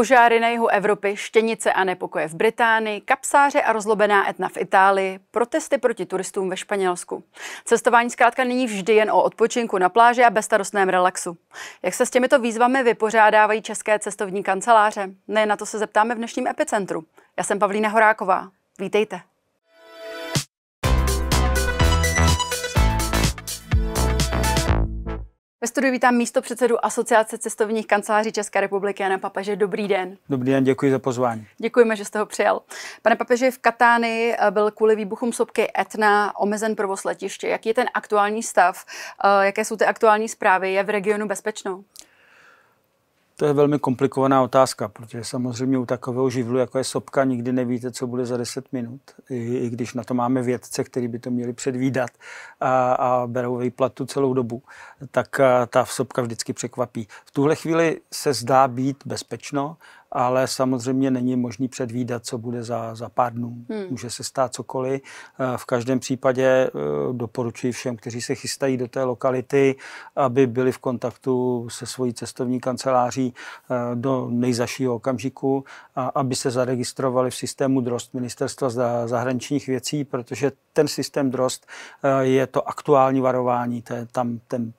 Požáry na jihu Evropy, štěnice a nepokoje v Británii, kapsáře a rozlobená etna v Itálii, protesty proti turistům ve Španělsku. Cestování zkrátka není vždy jen o odpočinku na pláži a bezstarostném relaxu. Jak se s těmito výzvami vypořádávají české cestovní kanceláře? Ne, na to se zeptáme v dnešním epicentru. Já jsem Pavlína Horáková. Vítejte. Ve studiu vítám místo předsedu Asociace cestovních kanceláří České republiky Jana Papeže. Dobrý den. Dobrý den, děkuji za pozvání. Děkujeme, že jste ho přijal. Pane Papeži, v Katány eh, byl kvůli výbuchům sopky Etna omezen provoz letiště. Jaký je ten aktuální stav? Eh, jaké jsou ty aktuální zprávy? Je v regionu bezpečno? To je velmi komplikovaná otázka, protože samozřejmě u takového živlu, jako je sopka, nikdy nevíte, co bude za 10 minut, i, i když na to máme vědce, kteří by to měli předvídat a, a berou výplatu celou dobu, tak a, eh, ta sopka vždycky překvapí. V tuhle chvíli se zdá být bezpečno, ale samozřejmě není možný předvídat, co bude za, za pár dnů. Hmm. Může se stát cokoliv. Eh, v každém případě eh, doporučuji všem, kteří se chystají do té lokality, aby byli v kontaktu se svojí cestovní kanceláří eh, do nejzašího okamžiku, a aby se zaregistrovali v systému DROST Ministerstva zahraničních věcí, protože ten systém DROST je to aktuální varování, to je tam ten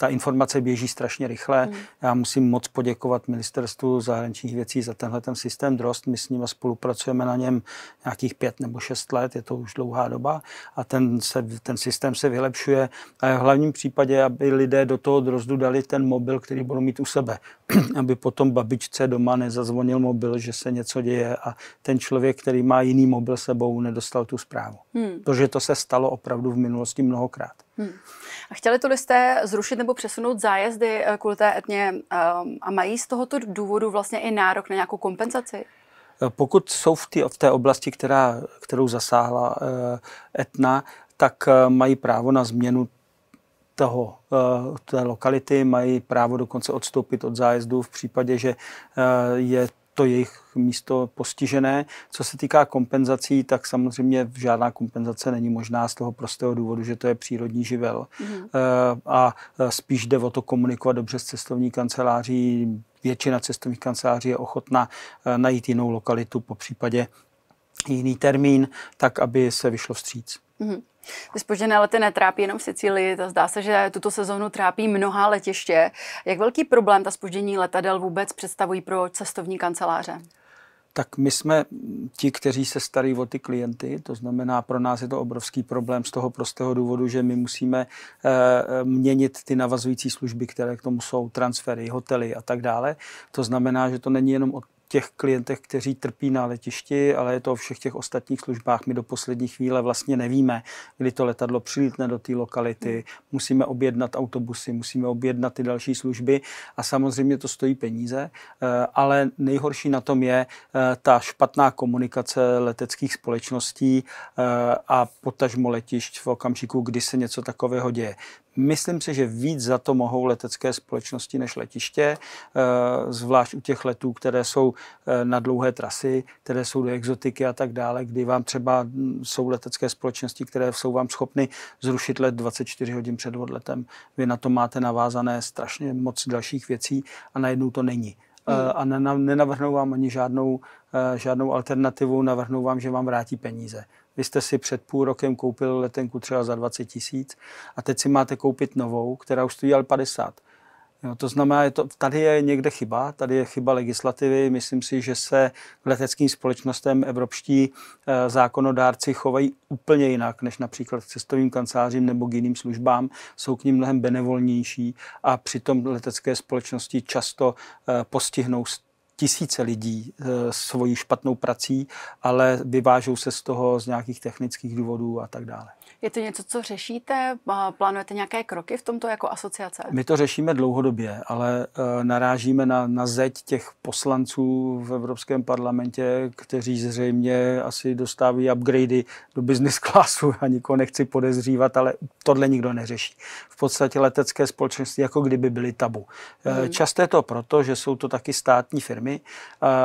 ta informace běží strašně rychle. Hmm. Já musím moc poděkovat ministerstvu zahraničních věcí za tenhle ten systém DROST. My s nimi spolupracujeme na něm nějakých pět nebo šest let, je to už dlouhá doba a ten, se, ten systém se vylepšuje. A v hlavním případě, aby lidé do toho DROSTu dali ten mobil, který budou mít u sebe. aby potom babičce doma nezazvonil mobil, že se něco děje a ten člověk, který má jiný mobil sebou, nedostal tu zprávu. Hmm. Protože to se stalo opravdu v minulosti mnohokrát. Hmm. A chtěli to jste zrušit nebo nebo přesunout zájezdy eh, kvůli té etně eh, a mají z tohoto důvodu vlastně i nárok na nějakou kompenzaci? Eh, pokud jsou v té, v té oblasti, která, kterou zasáhla etna, tak mají právo na změnu toho, té lokality, mají právo dokonce odstoupit od zájezdu v případě, že je to jejich místo postižené. Co se týká kompenzací, tak samozřejmě žádná kompenzace není možná z toho prostého důvodu, že to je přírodní živel. Mm. A eh, spíš jde o to komunikovat dobře s cestovní kanceláří. Většina cestovních kanceláří je ochotná eh, najít jinou lokalitu, po případě jiný termín, tak aby se vyšlo vstříc. Mm. Ty spožděné lety netrápí jenom Sicílii, to zdá se, že tuto sezónu trápí mnoha letiště. Jak velký problém ta spoždění letadel vůbec představují pro cestovní kanceláře? Tak my jsme ti, kteří se starí o ty klienty, to znamená, pro nás je to obrovský problém z toho prostého důvodu, že my musíme e, měnit ty navazující služby, které k tomu jsou, transfery, hotely a tak dále. To znamená, že to není jenom těch klientech, kteří trpí na letišti, ale je to o všech těch ostatních službách. My do poslední chvíle vlastně nevíme, kdy to letadlo přilítne do té lokality. Musíme objednat autobusy, musíme objednat ty další služby a samozřejmě to stojí peníze, eh, ale nejhorší na tom je eh, ta špatná komunikace leteckých společností eh, a potažmo letišť v okamžiku, kdy se něco takového děje. Myslím si, že víc za to mohou letecké společnosti než letiště, eh, zvlášť u těch letů, které jsou eh, na dlouhé trasy, které jsou do exotiky a tak dále, kdy vám třeba hm, jsou letecké společnosti, které jsou vám schopny zrušit let 24 hodin před odletem. Vy na to máte navázané strašně moc dalších věcí a najednou to není. Eh, hmm. A nenavrhnou vám ani žádnou, žádnou alternativu, navrhnou vám, že vám vrátí peníze. Vy jste si před půl rokem koupil letenku třeba za 20 tisíc a teď si máte koupit novou, která už stojí ale 50. Jo, to znamená, je to, tady je někde chyba, tady je chyba legislativy. Myslím si, že se k leteckým společnostem evropští e, zákonodárci chovají úplně jinak, než například k cestovým kancelářím nebo k jiným službám. Jsou k ním mnohem benevolnější a přitom letecké společnosti často e, postihnou tisíce lidí eh, svojí špatnou prací, ale vyvážou se z toho z nějakých technických důvodů a tak dále. Je to něco, co řešíte? Plánujete nějaké kroky v tomto jako asociace? My to řešíme dlouhodobě, ale e, narážíme na, na zeď těch poslanců v Evropském parlamentě, kteří zřejmě asi dostávají upgradey do business classu a nikoho nechci podezřívat, ale tohle nikdo neřeší. V podstatě letecké společnosti jako kdyby byly tabu. E, hmm. Časté to proto, že jsou to taky státní firmy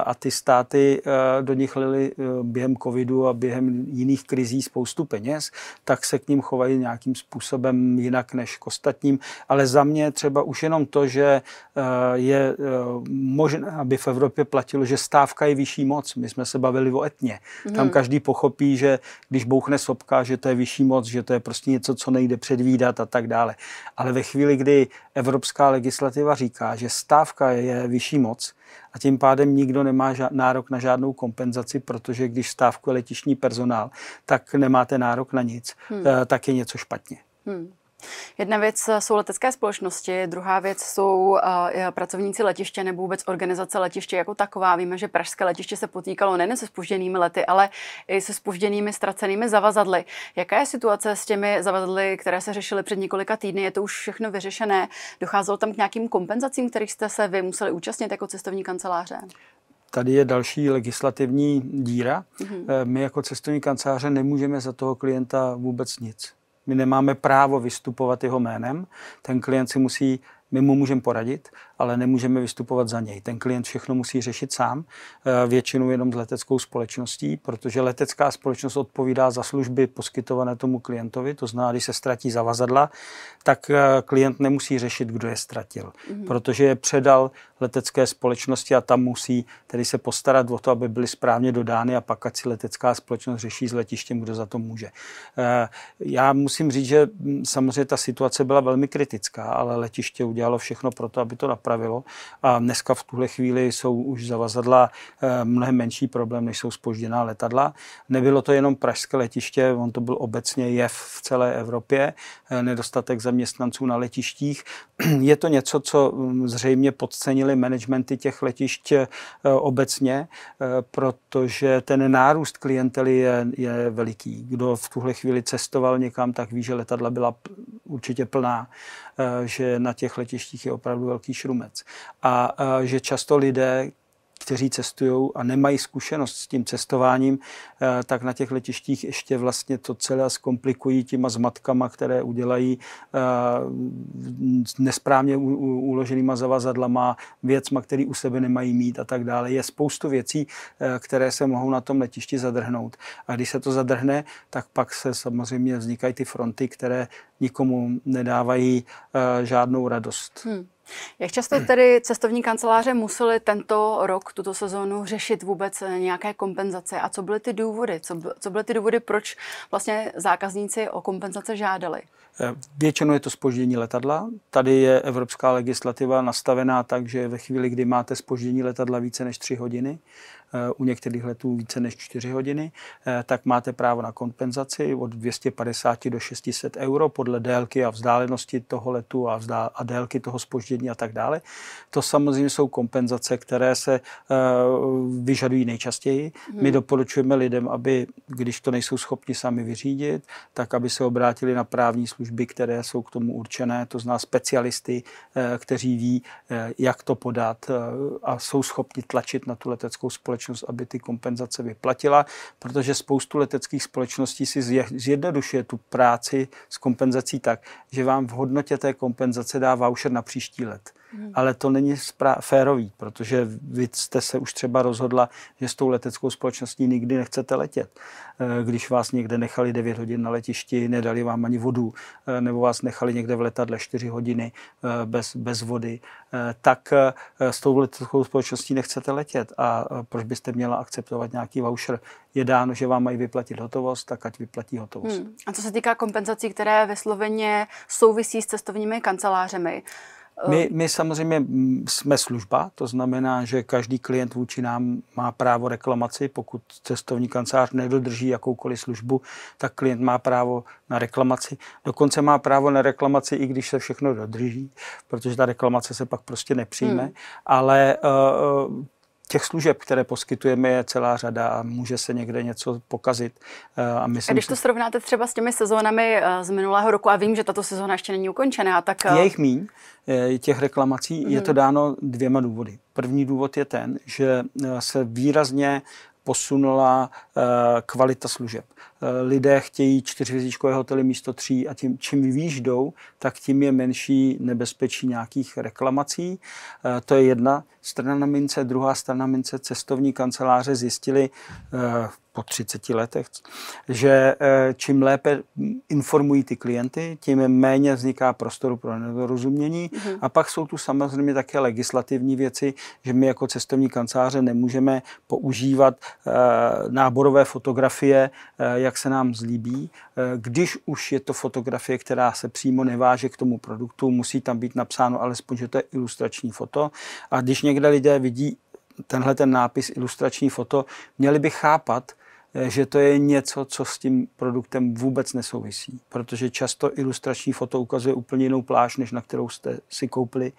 a ty státy e, do nich lili během covidu a během jiných krizí spoustu peněz, tak tak se k ním chovají nějakým způsobem jinak než k ostatním. Ale za mě třeba už jenom to, že eh, je eh, možné, aby v Evropě platilo, že stávka je vyšší moc. My jsme se bavili o etně. Hmm. Tam mhm. každý pochopí, že když bouchne sopka, že to je vyšší moc, že to je prostě něco, co nejde předvídat a tak dále. Ale ve chvíli, kdy evropská legislativa říká, že stávka je vyšší moc, a tím pádem nikdo nemá ža- nárok na žádnou kompenzaci, protože když stávku letišní personál, tak nemáte nárok na nic, hmm. Eh, tak je něco špatně. Hmm. Jedna věc eh, jsou letecké společnosti, druhá věc jsou eh, pracovníci letiště nebo vůbec organizace letiště jako taková. Víme, že pražské letiště se potýkalo nejen se spožděnými lety, ale i se spožděnými ztracenými zavazadly. Jaká je situace s těmi zavazadly, které se řešily před několika týdny? Je to už všechno vyřešené? Docházelo tam k nějakým kompenzacím, kterých jste se vy museli účastnit jako cestovní kanceláře? tady je další legislativní díra. Mm-hmm. My jako cestovní kanceláře nemůžeme za toho klienta vůbec nic. My nemáme právo vystupovat jeho jménem. Ten klient si musí, my mu můžeme poradit, ale nemůžeme vystupovat za něj. Ten klient všechno musí řešit sám, eh, většinu jenom s leteckou společností, protože letecká společnost odpovídá za služby poskytované tomu klientovi. To znamená, když se ztratí zavazadla, tak eh, klient nemusí řešit, kdo je ztratil, mm-hmm. protože je předal letecké společnosti a tam musí tedy se postarat o to, aby byly správně dodány a pak, ať si letecká společnost řeší s letištěm, kdo za to může. Eh, já musím říct, že mm, samozřejmě ta situace byla velmi kritická, ale letiště udělalo všechno pro to, aby to napravilo napravilo. A dneska v tuhle chvíli jsou už zavazadla eh, mnohem menší problém, než jsou spožděná letadla. Nebylo to jenom pražské letiště, on to byl obecně jev v celé Evropě, eh, nedostatek zaměstnanců na letištích. Je to něco, co mm, zřejmě podcenili managementy těch letišť eh, obecně, protože ten nárůst klientely je, je veliký. Kdo v tuhle chvíli cestoval někam, tak ví, že letadla byla určitě plná, že na těch letištích je opravdu velký šrum strumec. A, a že často lidé, kteří cestují a nemají zkušenost s tím cestováním, e, tak na těch letištích ještě vlastně to celé zkomplikují těma zmatkama, které udělají e, nesprávně uloženýma zavazadlama, věcma, které u sebe nemají mít a tak dále. Je spoustu věcí, e, které se mohou na tom letišti zadrhnout. A když se to zadrhne, tak pak se samozřejmě vznikají ty fronty, které nikomu nedávají eh, žádnou radost. Hmm. Jak často tedy cestovní kanceláře museli tento rok, tuto sezónu řešit vůbec eh, nějaké kompenzace a co byly ty důvody? Co, co byly ty důvody, proč vlastně zákazníci o kompenzace žádali? Eh, většinou je to spoždění letadla. Tady je evropská legislativa nastavená tak, že ve chvíli, kdy máte spoždění letadla více než 3 hodiny, eh, u některých letů více než 4 hodiny, eh, tak máte právo na kompenzaci od 250 do 600 euro podle délky a vzdálenosti toho letu a, vzdál- a délky toho spoždění a tak dále. To samozřejmě jsou kompenzace, které se vyžadují nejčastěji. Hmm. My doporučujeme lidem, aby, když to nejsou schopni sami vyřídit, tak aby se obrátili na právní služby služby, které jsou k tomu určené, to zná specialisty, eh, kteří ví, eh, jak to podat eh, a jsou schopni tlačit na tu leteckou společnost, aby ty kompenzace vyplatila, protože spoustu leteckých společností si zjednodušuje tu práci s kompenzací tak, že vám v hodnotě té kompenzace dá voucher na příští let hmm. ale to není férový, protože vy jste se už třeba rozhodla, že s tou leteckou společností nikdy nechcete letět. Eh, když vás někde nechali 9 hodin na letišti, nedali vám ani vodu, eh, nebo vás nechali někde v letadle 4 hodiny eh, bez, bez vody, tak s tou leteckou společností nechcete letět. A proč byste měla akceptovat nějaký voucher? Je dáno, že vám mají vyplatit hotovost, tak ať vyplatí hotovost. Hmm. A co se týká kompenzací, které vysloveně souvisí s cestovními kancelářemi, my, ehm. my samozřejmě mm, jsme služba, to znamená, že každý klient vůči nám má právo reklamaci. Pokud cestovní kancelář nedodrží jakoukoliv službu, tak klient má právo na reklamaci. Dokonce má právo na reklamaci, i když se všechno dodrží, protože ta reklamace se pak prostě nepřijme. Hmm. Ale uh, těch služeb, které poskytujeme, je celá řada a může se někde něco pokazit. Eh, a, myslím, a když to srovnáte třeba s těmi sezónami eh, z minulého roku, a vím, že tato sezóna ještě není ukončená, tak... Eh, je jich míň, těch reklamací, mm-hmm. je mhm. to dáno dvěma důvody. První důvod je ten, že se výrazně posunula eh, kvalita služeb. Eh, lidé chtějí čtyřvězdičkové hotely místo tří a tím, čím výš jdou, tak tím je menší nebezpečí nějakých reklamací. Eh, to je jedna strana mince. Druhá strana mince cestovní kanceláře zjistili po 30 letech, že eh, čím lépe informují ty klienty, tím méně vzniká prostoru pro nedorozumění. Mm-hmm. A pak jsou tu samozřejmě také legislativní věci, že my jako cestovní kanceláře nemůžeme používat eh, náborové fotografie, eh, jak se nám zlíbí. Když už je to fotografie, která se přímo neváže k tomu produktu, musí tam být napsáno alespoň, že to je ilustrační foto. A když někde lidé vidí tenhle ten nápis ilustrační foto, měli by chápat, Eh, že to je něco, co s tím produktem vůbec nesouvisí, protože často ilustrační foto ukazuje úplně jinou pláž, než na kterou jste si koupili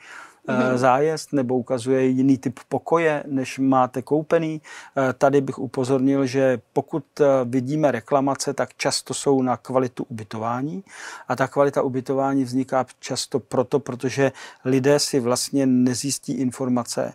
Eh, zájezd nebo ukazuje jiný typ pokoje, než máte koupený. Eh, tady bych upozornil, že pokud eh, vidíme reklamace, tak často jsou na kvalitu ubytování a ta kvalita ubytování vzniká často proto, protože lidé si vlastně nezjistí informace.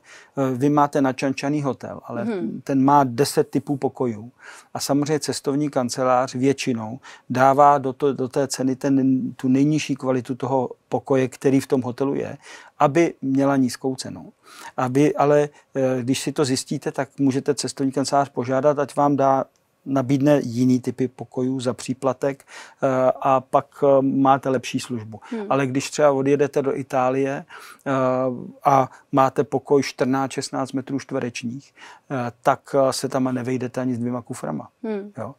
Vy máte načančaný hotel, ale hmm ten má 10 typů pokojů a samozřejmě cestovní kancelář většinou dává do, to, do té ceny ten, tu nejnižší kvalitu toho pokoje, který v tom hotelu je aby měla nízkou cenu. Aby, ale eh, když si to zjistíte, tak můžete cestovní kancelář požádat, ať vám dá nabídne jiný typy pokojů za příplatek eh, a pak eh, máte lepší službu. Hmm. Ale když třeba odjedete do Itálie a máte pokoj 14-16 metrů čtverečních, tak se tam nevejdete ani s dvěma kuframa. Hmm. Jo?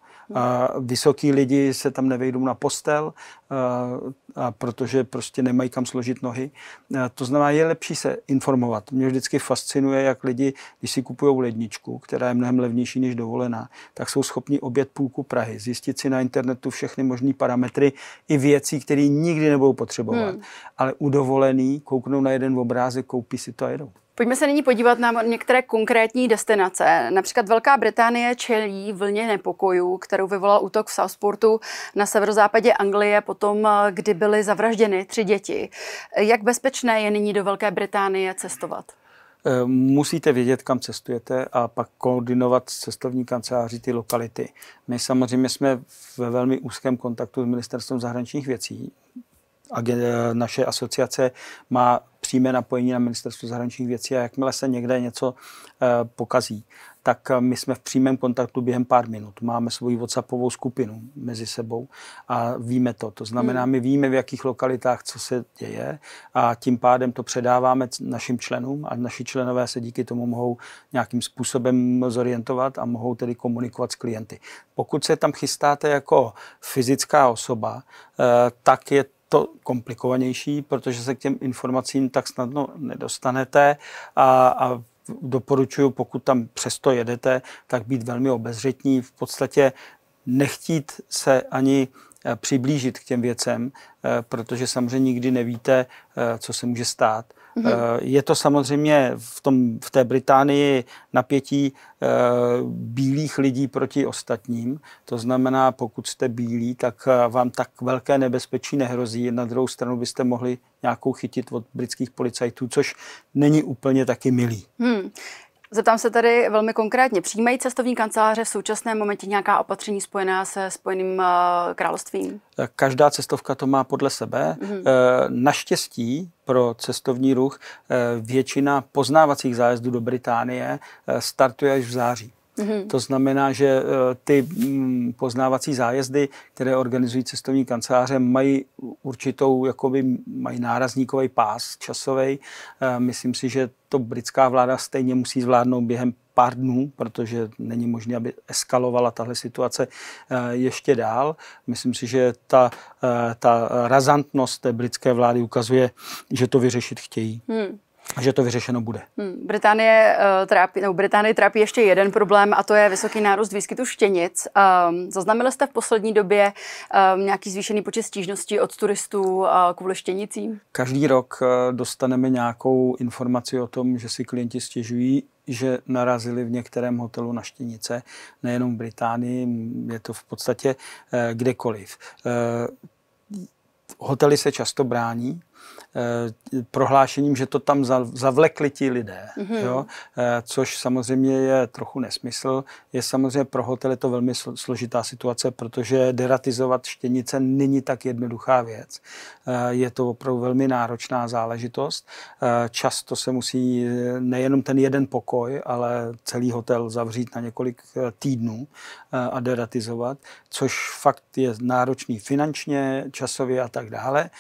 Vysoký lidi se tam nevejdou na postel, eh, a protože prostě nemají kam složit nohy. Eh, to znamená, je lepší se informovat. Mě vždycky fascinuje, jak lidi, když si kupují ledničku, která je mnohem levnější než dovolená, tak jsou schopni obět půlku Prahy, zjistit si na internetu všechny možné parametry i věcí, které nikdy nebudou potřebovat. Hmm. Ale u dovolený kouknou na jeden obrázek, koupí si to a jedou. Pojďme se nyní podívat na některé konkrétní destinace. Například Velká Británie čelí vlně nepokojů, kterou vyvolal útok v Southportu na severozápadě Anglie potom, eh, kdy byly zavražděny tři děti. Jak bezpečné je nyní do Velké Británie cestovat? Eh, musíte vědět, kam cestujete a pak koordinovat s cestovní kanceláří ty lokality. My samozřejmě jsme ve velmi úzkém kontaktu s Ministerstvem zahraničních věcí Eh, naše asociace má přímé napojení na ministerstvo zahraničních věcí a jakmile se někde něco eh, pokazí, tak eh, my jsme v přímém kontaktu během pár minut. Máme svoji WhatsAppovou skupinu mezi sebou a víme to. To znamená, hmm. my víme, v jakých lokalitách co se děje a tím pádem to předáváme našim členům a naši členové se díky tomu mohou nějakým způsobem zorientovat a mohou tedy komunikovat s klienty. Pokud se tam chystáte jako fyzická osoba, tak je to komplikovanější, protože se k těm informacím tak snadno nedostanete a, a doporučuju, pokud tam přesto jedete, tak být velmi obezřetní, v podstatě nechtít se ani eh, přiblížit k těm věcem, eh, protože samozřejmě nikdy nevíte, eh, co se může stát. Eh, je to samozřejmě v, tom, v té Británii napětí eh, bílých lidí proti ostatním. To znamená, pokud jste bílí, tak eh, vám tak velké nebezpečí nehrozí. Na druhou stranu byste mohli nějakou chytit od britských policajtů, což není úplně taky milý. Hmm. Zeptám se tady velmi konkrétně. Přijímají cestovní kanceláře v současném momentě nějaká opatření spojená se Spojeným eh, královstvím? Eh, každá cestovka to má podle sebe. Mm-hmm. Naštěstí pro cestovní ruch většina poznávacích zájezdů do Británie startuje až v září. Mm-hmm. To znamená, že eh, ty mm, poznávací zájezdy, které organizují cestovní kanceláře, mají určitou, jakoby, mají nárazníkový pás časový. Eh, myslím si, že to britská vláda stejně musí zvládnout během pár dnů, protože není možné, aby eskalovala tahle situace eh, ještě dál. Myslím si, že ta, ta razantnost té britské vlády ukazuje, že to vyřešit chtějí. Hmm že to vyřešeno bude. Hmm. Británie, uh, trápí, no, Británie trápí ještě jeden problém a to je vysoký nárůst výskytu štěnic. Um, zaznamenali jste v poslední době um, nějaký zvýšený počet stížností od turistů uh, kvůli štěnicím? Každý rok uh, dostaneme nějakou informaci o tom, že si klienti stěžují, že narazili v některém hotelu na štěnice, nejenom v Británii, je to v podstatě uh, kdekoliv. Uh, hotely se často brání Eh, prohlášením, že to tam zavlekli ti lidé, mm-hmm. jo? Eh, což samozřejmě je trochu nesmysl. Je samozřejmě pro hotely to velmi složitá situace, protože deratizovat štěnice není tak jednoduchá věc. Eh, je to opravdu velmi náročná záležitost. Často se musí nejenom ten jeden pokoj, ale celý hotel zavřít na několik týdnů a deratizovat, což fakt je náročný finančně, časově a tak dále.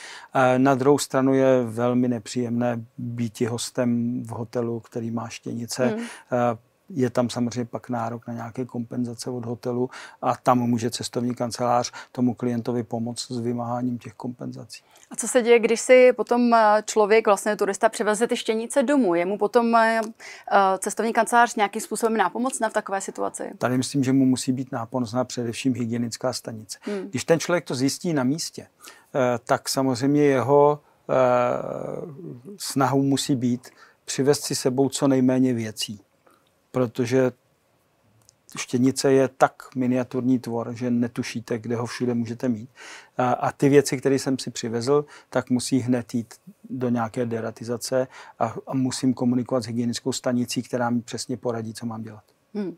Na druhou stranu je velmi nepříjemné být hostem v hotelu, který má štěnice. Hmm. Eh, je tam samozřejmě pak nárok na nějaké kompenzace od hotelu a tam může cestovní kancelář tomu klientovi pomoct s vymáháním těch kompenzací. A co se děje, když si potom eh, člověk, vlastně turista, přiveze ty štěnice domů? Je mu potom eh, cestovní kancelář nějakým způsobem nápomocná v takové situaci? Tady myslím, že mu musí být nápomocná především hygienická stanice. Hmm. Když ten člověk to zjistí na místě, tak samozřejmě jeho Eh, snahou musí být přivést si sebou co nejméně věcí, protože štěnice je tak miniaturní tvor, že netušíte, kde ho všude můžete mít. Eh, a, ty věci, které jsem si přivezl, tak musí hned jít do nějaké deratizace a, a musím komunikovat s hygienickou stanicí, která mi přesně poradí, co mám dělat. Hmm.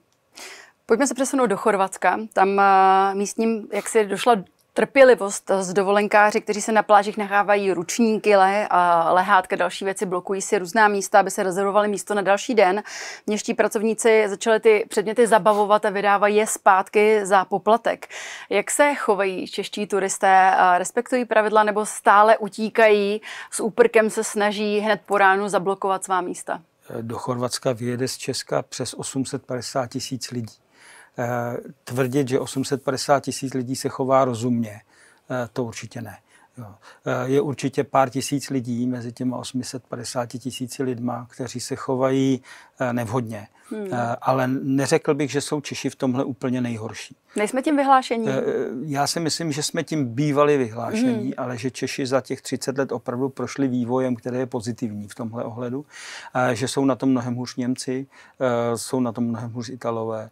Pojďme se přesunout do Chorvatska. Tam eh, místním, jak si došla trpělivost z dovolenkáři, kteří se na plážích nechávají ručníky, le, a lehátka, další věci, blokují si různá místa, aby se rezervovali místo na další den. Měští pracovníci začali ty předměty zabavovat a vydávají je zpátky za poplatek. Jak se chovají čeští turisté? Respektují pravidla nebo stále utíkají? S úprkem se snaží hned po ránu zablokovat svá místa? Do Chorvatska vyjede z Česka přes 850 tisíc lidí. Eh, tvrdit, že 850 tisíc lidí se chová rozumně, eh, to určitě ne. Jo. Eh, je určitě pár tisíc lidí mezi těma 850 tisíci lidma, kteří se chovají Eh, nevhodně. Hmm. Eh, ale neřekl bych, že jsou Češi v tomhle úplně nejhorší. Nejsme tím vyhlášení? Eh, já si myslím, že jsme tím bývali vyhlášení, hmm. ale že Češi za těch 30 let opravdu prošli vývojem, který je pozitivní v tomhle ohledu. Že jsou na tom mnohem hůř Němci, jsou na tom mnohem hůř Italové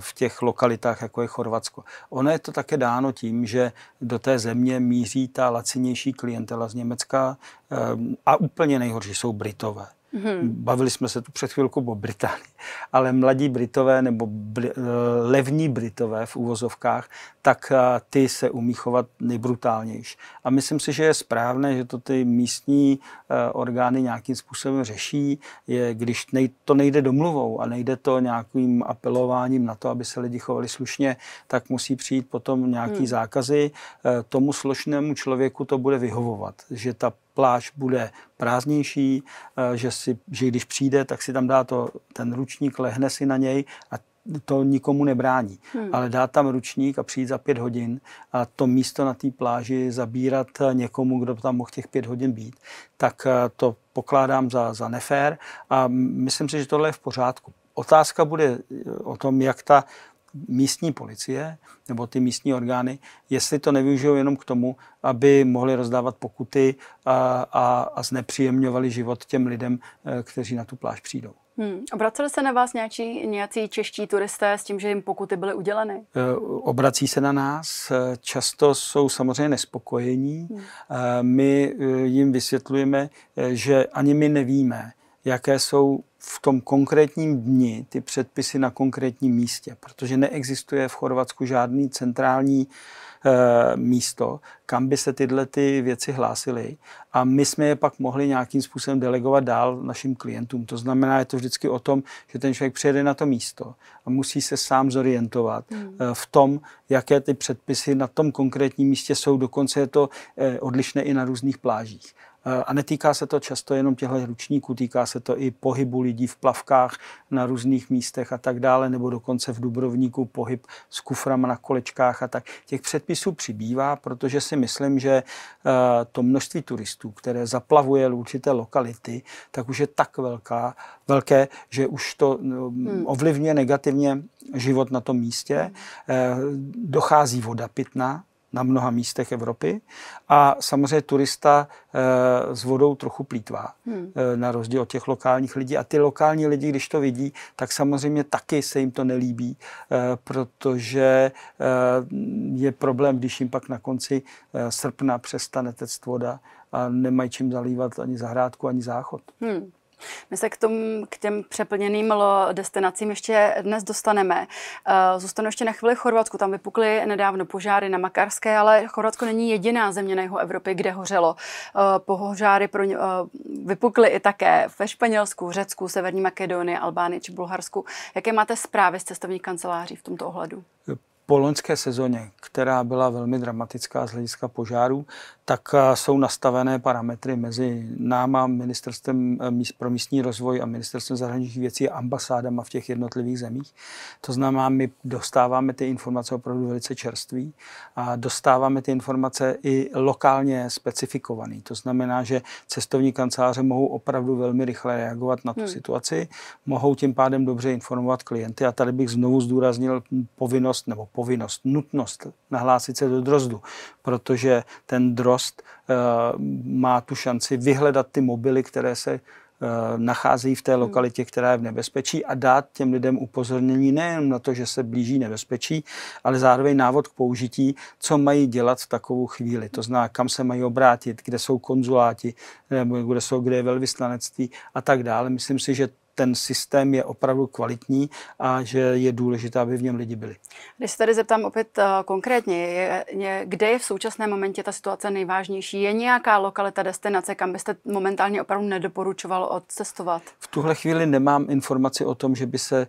v těch lokalitách, jako je Chorvatsko. Ono je to také dáno tím, že do té země míří ta lacinější klientela z Německa a úplně nejhorší jsou Britové. Hmm. Bavili jsme se tu před chvilkou o Británii, ale mladí Britové nebo bri, eh, levní Britové v úvozovkách, tak eh, ty se umí chovat nejbrutálnější. A myslím si, že je správné, že to ty místní eh, orgány nějakým způsobem řeší, je, když nej, to nejde domluvou a nejde to nějakým apelováním na to, aby se lidi chovali slušně, tak musí přijít potom nějaký hmm. zákazy. Tomu slušnému člověku to bude vyhovovat, že ta pláž bude prázdnější, eh, že, si, že když přijde, tak si tam dá to, ten ručník, lehne si na něj a to nikomu nebrání. Hmm. Ale dát tam ručník a přijít za pět hodin a to místo na té pláži zabírat eh, někomu, kdo tam mohl těch pět hodin být, tak eh, to pokládám za, za nefér a myslím si, že tohle je v pořádku. Otázka bude o tom, jak ta místní policie nebo ty místní orgány, jestli to nevyužijou jenom k tomu, aby mohli rozdávat pokuty a, a, a znepříjemňovali život těm lidem, eh, kteří na tu pláž přijdou. Hmm. Obraceli se na vás nějací, nějací čeští turisté s tím, že jim pokuty byly uděleny? Eh, obrací se na nás, eh, často jsou samozřejmě nespokojení. Hmm. My jim vysvětlujeme, že ani my nevíme, jaké jsou v tom konkrétním dni ty předpisy na konkrétním místě, protože neexistuje v Chorvatsku žádný centrální e, místo, kam by se tyhle ty věci hlásily a my jsme je pak mohli nějakým způsobem delegovat dál našim klientům. To znamená, je to vždycky o tom, že ten člověk přijede na to místo a musí se sám zorientovat mm. v tom, jaké ty předpisy na tom konkrétním místě jsou. Dokonce je to eh, odlišné i na různých plážích. A netýká se to často jenom těchto ručníků, týká se to i pohybu lidí v plavkách na různých místech a tak dále, nebo dokonce v Dubrovníku pohyb s kuframa na kolečkách a tak. Těch předpisů přibývá, protože si myslím, že eh, to množství turistů, které zaplavuje určité lokality, tak už je tak velká, velké, že už to eh, hmm. ovlivňuje negativně život na tom místě. Eh, dochází voda pitná, na mnoha místech Evropy. A samozřejmě turista e, s vodou trochu plítvá, hmm. e, na rozdíl od těch lokálních lidí. A ty lokální lidi, když to vidí, tak samozřejmě taky se jim to nelíbí, e, protože je problém, když jim pak na konci srpna přestane tect voda a nemají čím zalívat ani zahrádku, ani záchod. Hmm. My se k, tom, k těm přeplněným destinacím ještě dnes dostaneme. Eh, zůstanu ještě na chvíli Chorvatsku. Tam vypukly nedávno požáry na Makarské, ale Chorvatsko není jediná země na jeho Evropy, kde hořelo. Eh, požáry pro, ně, eh, vypukly i také ve Španělsku, Řecku, Severní Makedonii, Albánii či Bulharsku. Jaké máte zprávy z cestovních kanceláří v tomto ohledu? po loňské sezóně, která byla velmi dramatická z hlediska požárů, tak eh, jsou nastavené parametry mezi náma, ministerstvem eh, pro místní rozvoj a ministerstvem zahraničních věcí a ambasádama v těch jednotlivých zemích. To znamená, my dostáváme ty informace opravdu velice čerství a dostáváme ty informace i lokálně specifikované. To znamená, že cestovní kanceláře mohou opravdu velmi rychle reagovat na tu hmm. situaci, mohou tím pádem dobře informovat klienty a tady bych znovu zdůraznil povinnost nebo povinnost, nutnost nahlásit se do drozdu, protože ten drost eh, má tu šanci vyhledat ty mobily, které se eh, nacházejí v té hmm. lokalitě, která je v nebezpečí a dát těm lidem upozornění nejen na to, že se blíží nebezpečí, ale zároveň návod k použití, co mají dělat v takovou chvíli. To zná, kam se mají obrátit, kde jsou konzuláti, nebo kde, jsou, kde je velvyslanectví a tak dále. Myslím si, že ten systém je opravdu kvalitní a že je důležité, aby v něm lidi byli. Když se tady zeptám opět eh, konkrétně, je, je, kde je v současném momentě ta situace nejvážnější? Je nějaká lokalita, destinace, kam byste momentálně opravdu nedoporučoval odcestovat? V tuhle chvíli nemám informaci o tom, že by se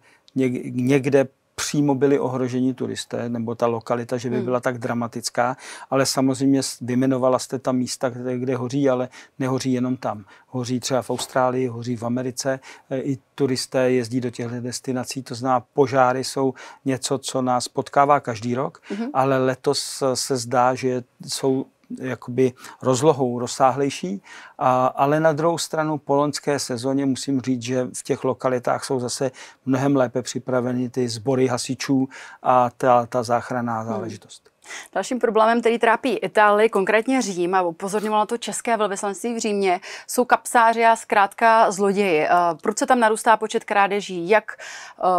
někde přímo byli ohroženi turisté, nebo ta lokalita, že by hmm. byla tak dramatická, ale samozřejmě vymenovala jste tam místa, kde, kde hoří, ale nehoří jenom tam. Hoří třeba v Austrálii, hoří v Americe, e, i turisté jezdí do těchto destinací, to zná, požáry jsou něco, co nás potkává každý rok, mm-hmm. ale letos se zdá, že jsou jakoby rozlohou rozsáhlejší, a, ale na druhou stranu po loňské sezóně musím říct, že v těch lokalitách jsou zase mnohem lépe připraveny ty sbory hasičů a ta, ta záchranná záležitost. Hmm. Dalším problémem, který trápí Itálii, konkrétně Řím, a upozorňovalo na to české velvyslanství v Římě, jsou kapsáři a zkrátka zloději. Eh, proč se tam narůstá počet krádeží? Jak eh,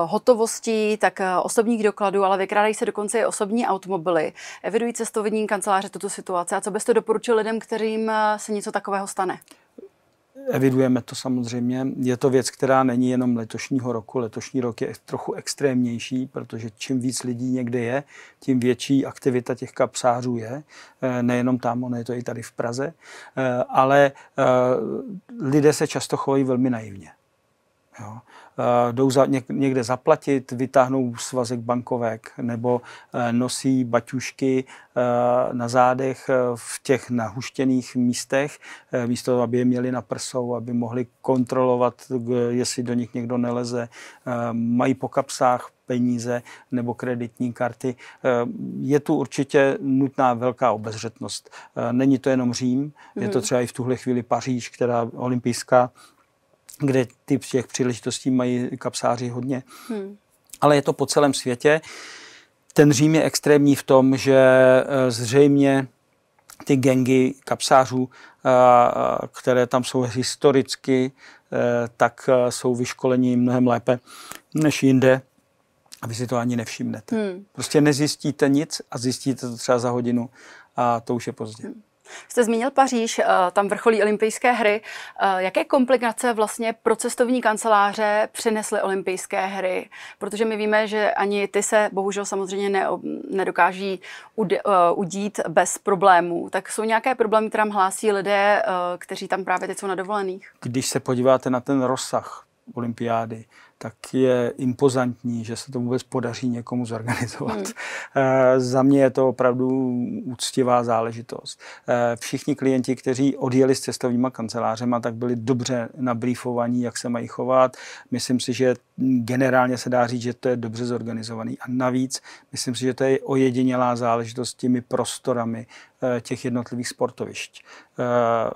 hotovostí, tak eh, osobních dokladů, ale vykrádají se dokonce i osobní automobily. Evidují cestovní kanceláře tuto situaci a co byste doporučil lidem, kterým se něco takového stane? Evidujeme to samozřejmě. Je to věc, která není jenom letošního roku. Letošní rok je trochu extrémnější, protože čím víc lidí někde je, tím větší aktivita těch kapsářů je. Eh, nejenom tam, ono je to i tady v Praze. Eh, ale eh, lidé se často chovají velmi naivně. Jo. Eh, jdou za, někde zaplatit, vytáhnou svazek bankovek nebo eh, nosí baťušky eh, na zádech v těch nahuštěných místech, místo toho, aby je měli na prsou, aby mohli kontrolovat, jestli do nich někdo neleze. Mají po kapsách peníze nebo kreditní karty. Je tu určitě nutná velká obezřetnost. Není to jenom Řím, je to hmm. třeba i v tuhle chvíli Paříž, která olympijská kde ty těch příležitostí mají kapsáři hodně. Hmm. Ale je to po celém světě. Ten Řím je extrémní v tom, že eh, zřejmě ty gengy kapsářů, eh, které tam jsou historicky, eh, tak jsou vyškoleni mnohem lépe než jinde. A vy si to ani nevšimnete. Hmm. Prostě nezjistíte nic a zjistíte to třeba za hodinu a to už je pozdě. Hmm. Jste zmínil Paříž, eh, tam vrcholí olympijské hry. Eh, jaké komplikace vlastně pro cestovní kanceláře přinesly olympijské hry? Protože my víme, že ani ty se bohužel samozřejmě ne, nedokáží ud, eh, udít bez problémů. Tak jsou nějaké problémy, které hlásí lidé, kteří tam právě teď jsou na dovolených? Když se podíváte na ten rozsah olympiády, tak je impozantní, že se to vůbec podaří někomu zorganizovat. Hmm. E, za mě je to opravdu úctivá záležitost. E, všichni klienti, kteří odjeli s cestovníma kancelářema, tak byli dobře nabrýfovaní, jak se mají chovat. Myslím si, že generálně se dá říct, že to je dobře zorganizovaný. A navíc, myslím si, že to je ojedinělá záležitost s těmi prostorami, Eh, těch jednotlivých sportovišť. Eh,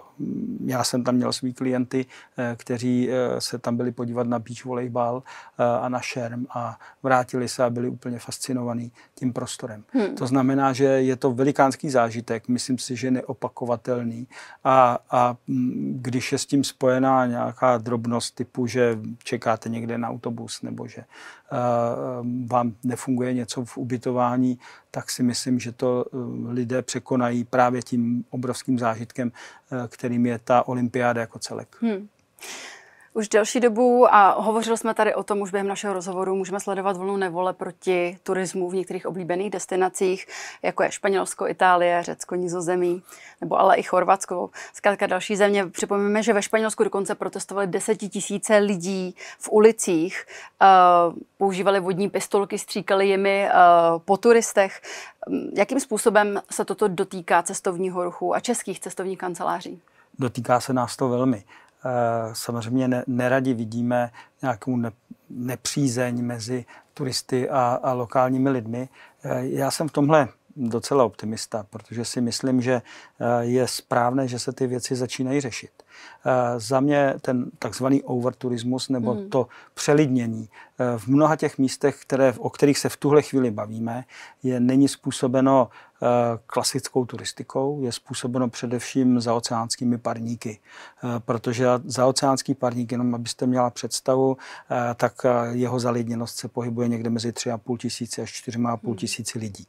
já jsem tam měl svý klienty, eh, kteří se tam byli podívat na beach volejbal a na šerm a vrátili se a byli úplně fascinovaní tím prostorem. Hmm. To znamená, že je to velikánský zážitek, myslím si, že neopakovatelný a, a mm, když je s tím spojená nějaká drobnost typu, že čekáte někde na autobus nebo že Ehm, vám nefunguje něco v ubytování, tak si myslím, že to ehm, lidé překonají právě tím obrovským zážitkem, eh, kterým je ta olympiáda jako celek. Hmm. Už delší dobu, a hovořili jsme tady o tom už během našeho rozhovoru, můžeme sledovat vlnu nevole proti turismu v některých oblíbených destinacích, jako je Španělsko, Itálie, Řecko, Nizozemí, nebo ale i Chorvatsko, zkrátka další země. Připomínáme, že ve Španělsku dokonce protestovali desetitisíce lidí v ulicích, eh, používali vodní pistolky, stříkali jimi eh, po turistech. Mm, jakým způsobem se toto dotýká cestovního ruchu a českých cestovních kanceláří? Dotýká se nás to velmi. Eh, samozřejmě ne, neradi vidíme nějakou nepřízeň mezi turisty a, a lokálními lidmi. Eh, já jsem v tomhle docela optimista, protože si myslím, že eh, je správné, že se ty věci začínají řešit. Za mě ten takzvaný overturismus nebo hmm. to přelidnění v mnoha těch místech, které, o kterých se v tuhle chvíli bavíme, je není způsobeno Eh, klasickou turistikou je způsobeno především zaoceánskými parníky, eh, protože zaoceánský parník, jenom abyste měla představu, eh, tak jeho zalidněnost se pohybuje někde mezi 3,5 tisíci až 4,5 hmm. tisíci lidí.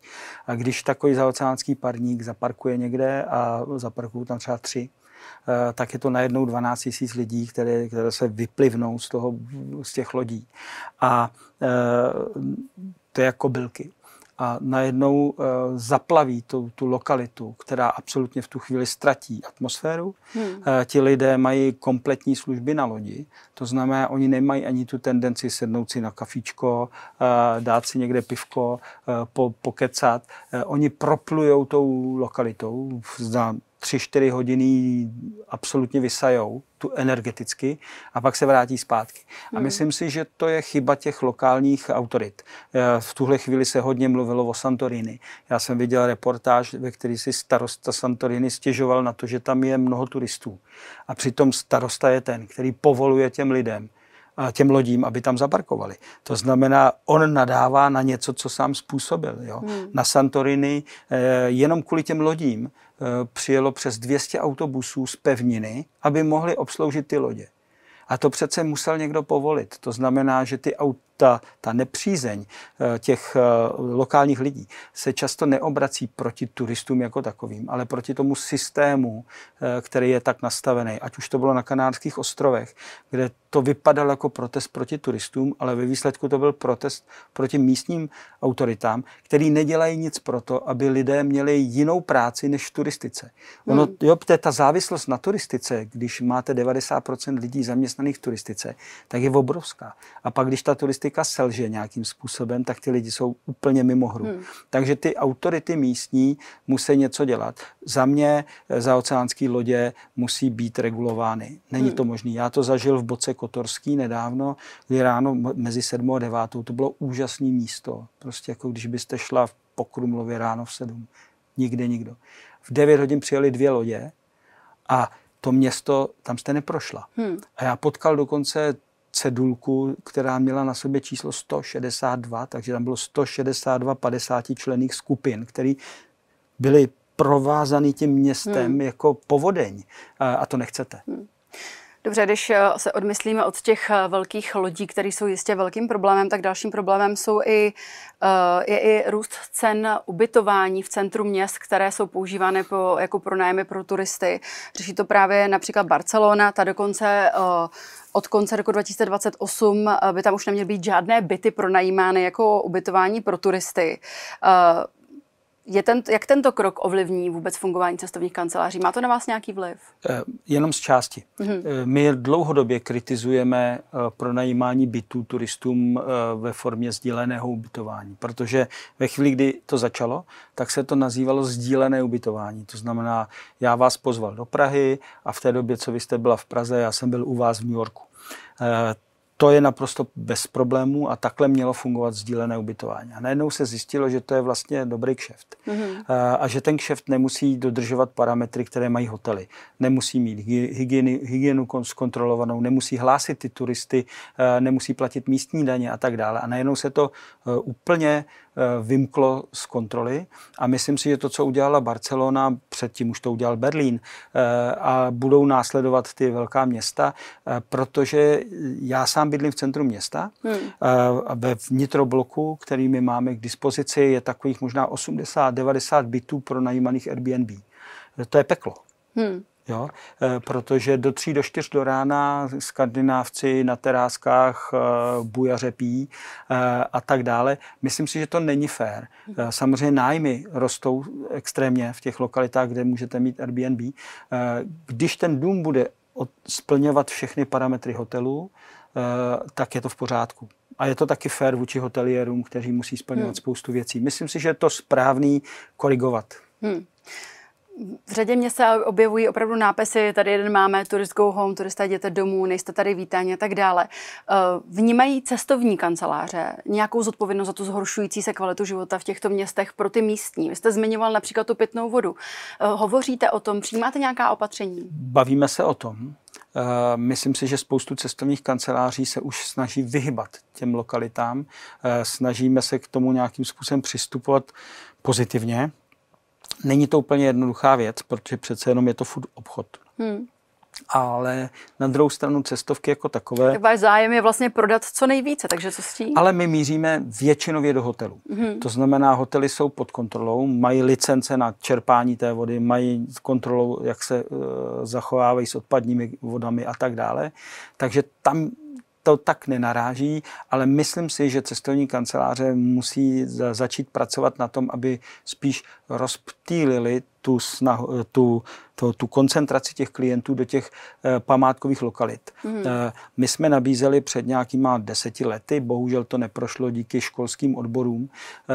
A když takový zaoceánský parník zaparkuje někde a zaparkují tam třeba tři tak je to najednou 12 tisíc lidí, které, které se vyplivnou z, toho, z těch lodí. A to je jako bylky a najednou eh, zaplaví tu, tu lokalitu, která absolutně v tu chvíli ztratí atmosféru. Hmm. Eh, ti lidé mají kompletní služby na lodi, to znamená, oni nemají ani tu tendenci sednout si na kafičko, eh, dát si někde pivko, po, pokecat. Oni proplujou tou lokalitou, zda 3-4 hodiny absolutně vysajou tu energeticky a pak se vrátí zpátky. A hmm. myslím si, že to je chyba těch lokálních autorit. Eh, v tuhle chvíli se hodně mluvilo o Santorini. Já jsem viděl reportáž, ve který si starosta Santorini stěžoval na to, že tam je mnoho turistů. A přitom starosta je ten, který povoluje těm lidem, těm lodím, aby tam zaparkovali. To znamená, on nadává na něco, co sám způsobil. Jo? Hmm. Na Santorini eh, jenom kvůli těm lodím eh, přijelo přes 200 autobusů z pevniny, aby mohli obsloužit ty lodě. A to přece musel někdo povolit. To znamená, že ty aut ta, ta nepřízeň eh, těch eh, lokálních lidí se často neobrací proti turistům jako takovým, ale proti tomu systému, eh, který je tak nastavený. Ať už to bylo na Kanárských ostrovech, kde to vypadalo jako protest proti turistům, ale ve výsledku to byl protest proti místním autoritám, který nedělají nic proto, aby lidé měli jinou práci než v turistice. Ono, hmm. jo, to je ta závislost na turistice, když máte 90% lidí zaměstnaných v turistice, tak je obrovská. A pak, když ta turistika politika selže nějakým způsobem, tak ty lidi jsou úplně mimo hru. Hmm. Takže ty autority místní musí něco dělat. Za mě eh, za oceánský lodě musí být regulovány. Není hmm. to možné. Já to zažil v Boce Kotorský nedávno, kdy ráno mezi 7 a 9 to bylo úžasné místo. Prostě jako když byste šla v Pokrumlově ráno v 7. Nikde nikdo. V 9 hodin přijeli dvě lodě a to město, tam jste neprošla. Hmm. A já potkal dokonce cedulku, která měla na sobě číslo 162, takže tam bylo 162 50 člených skupin, které byly provázaný tím městem hmm. jako povodeň. A to nechcete. Hmm. Dobře, když eh, se odmyslíme od těch eh, velkých lodí, které jsou jistě velkým problémem, tak dalším problémem jsou i, eh, je i růst cen ubytování v centru měst, které jsou používány po, jako pronájmy pro turisty. Řeší to právě například Barcelona, ta dokonce od konce roku 2028 by tam už neměly být žádné byty pronajímány jako ubytování pro turisty. Je ten, jak tento krok ovlivní vůbec fungování cestovních kanceláří? Má to na vás nějaký vliv? Eh, jenom z části. Mm-hmm. My dlouhodobě kritizujeme eh, pronajímání bytů turistům ve formě sdíleného ubytování, protože ve chvíli, kdy to začalo, tak se to nazývalo sdílené ubytování. To znamená, já vás pozval do Prahy a v té době, co vy jste byla v Praze, já jsem byl u vás v New Yorku to je naprosto bez problémů a takhle mělo fungovat sdílené ubytování. A najednou se zjistilo, že to je vlastně dobrý kšeft. Mm-hmm. A, a že ten kšeft nemusí dodržovat parametry, které mají hotely. Nemusí mít hygieny, hygienu zkontrolovanou, nemusí hlásit ty turisty, e, nemusí platit místní daně a tak dále. A najednou se to e, úplně e, vymklo z kontroly. A myslím si, že to, co udělala Barcelona, předtím už to udělal Berlín, a budou následovat ty velká města, protože já sám bydlím v centru města. Hmm. Eh, ve vnitrobloku, který my máme k dispozici, je takových možná 80-90 bytů pro najímaných Airbnb. To je peklo. Hmm. Jo? Eh, protože do tří, do čtyř do rána skandinávci na teráskách eh, bujaře pí a tak dále. Myslím si, že to není fér. Hmm. Samozřejmě nájmy rostou extrémně v těch lokalitách, kde můžete mít Airbnb. Když ten dům bude splňovat všechny parametry hotelu, Eh, tak je to v pořádku. A je to taky fér vůči hotelierům, kteří musí splňovat hmm. spoustu věcí. Myslím si, že je to správný korigovat. Hmm. V řadě mě se objevují opravdu nápisy, tady jeden máme, turist go home, turista jděte domů, nejste tady vítáni a tak dále. Eh, vnímají cestovní kanceláře nějakou zodpovědnost za tu zhoršující se kvalitu života v těchto městech pro ty místní? Vy jste zmiňoval například tu pitnou vodu. Eh, hovoříte o tom, přijímáte nějaká opatření? Bavíme se o tom. Eh, myslím si, že spoustu cestovních kanceláří se už snaží vyhybat těm lokalitám. Eh, snažíme se k tomu nějakým způsobem přistupovat pozitivně. Není to úplně jednoduchá věc, protože přece jenom je to food obchod. Hmm ale na druhou stranu cestovky jako takové. Tak váš zájem je vlastně prodat co nejvíce, takže co s tím? Ale my míříme většinově do hotelů. Mm-hmm. To znamená, hotely jsou pod kontrolou, mají licence na čerpání té vody, mají kontrolou, jak se uh, zachovávají s odpadními vodami a tak dále. Takže tam to tak nenaráží, ale myslím si, že cestovní kanceláře musí za, začít pracovat na tom, aby spíš rozptýlili tu, snahu, eh, tu, to, tu koncentraci těch klientů do těch e, památkových lokalit. Mm. E, my jsme nabízeli před nějakýma deseti lety, bohužel to neprošlo díky školským odborům, e,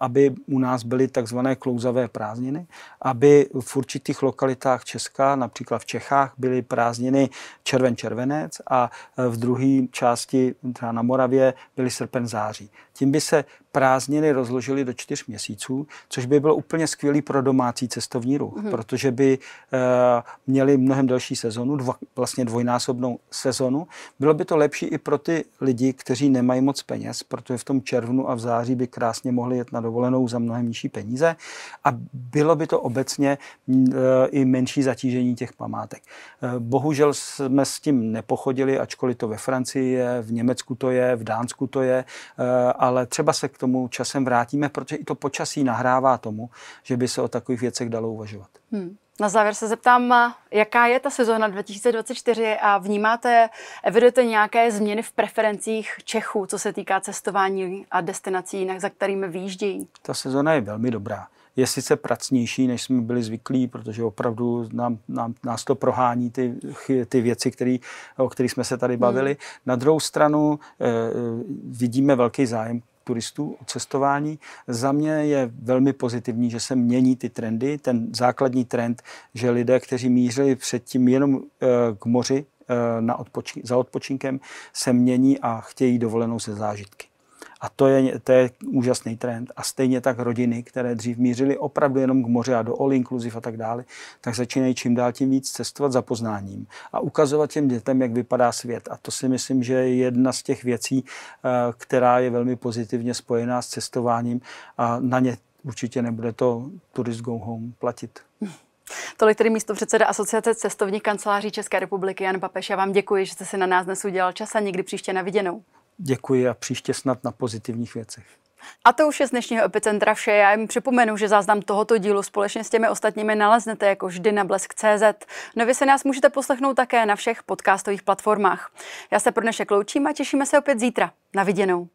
aby u nás byly takzvané klouzavé prázdniny, aby v určitých lokalitách Česka, například v Čechách, byly prázdniny červen-červenec a v druhé části, třeba na Moravě, byly srpen-září. Tím by se prázdniny rozložili do čtyř měsíců, což by bylo úplně skvělý pro domácí cestovní ruch, mm-hmm. protože by uh, měli mnohem delší sezonu, dva, vlastně dvojnásobnou sezonu. Bylo by to lepší i pro ty lidi, kteří nemají moc peněz, protože v tom červnu a v září by krásně mohli jet na dovolenou za mnohem nižší peníze a bylo by to obecně uh, i menší zatížení těch památek. Uh, bohužel jsme s tím nepochodili, ačkoliv to ve Francii je, v Německu to je, v Dánsku to je, uh, ale třeba se k tomu tomu časem vrátíme, protože i to počasí nahrává tomu, že by se o takových věcech dalo uvažovat. Hmm. Na závěr se zeptám, jaká je ta sezóna 2024 a vnímáte, evidujete nějaké změny v preferencích Čechů, co se týká cestování a destinací, za kterými výjíždějí? Ta sezóna je velmi dobrá je sice pracnější, než jsme byli zvyklí, protože opravdu nám, nám, nás to prohání ty, ty věci, který, o kterých jsme se tady hmm. bavili. Hmm. Na druhou stranu e, vidíme velký zájem turistů, o cestování. Za mě je velmi pozitivní, že se mění ty trendy. Ten základní trend, že lidé, kteří mířili předtím jenom eh, k moři eh, na odpočin- za odpočinkem, se mění a chtějí dovolenou se zážitky. A to je, to je úžasný trend. A stejně tak rodiny, které dřív mířily opravdu jenom k moři a do all inclusive a tak dále, tak začínají čím dál tím víc cestovat za poznáním a ukazovat těm dětem, jak vypadá svět. A to si myslím, že je jedna z těch věcí, eh, která je velmi pozitivně spojená s cestováním a na ně určitě nebude to Tourist Go Home platit. Tolik tedy místo předseda Asociace cestovních kanceláří České republiky Jan Papeš. Já vám děkuji, že jste si na nás dnes udělal čas a někdy příště na viděnou. Děkuji a příště snad na pozitivních věcech. A to už je z dnešního Epicentra vše. Já jim připomenu, že záznam tohoto dílu společně s těmi ostatními naleznete jako vždy na blesk.cz. Nově se nás můžete poslechnout také na všech podcastových platformách. Já se pro dnešek loučím a těšíme se opět zítra. Na viděnou.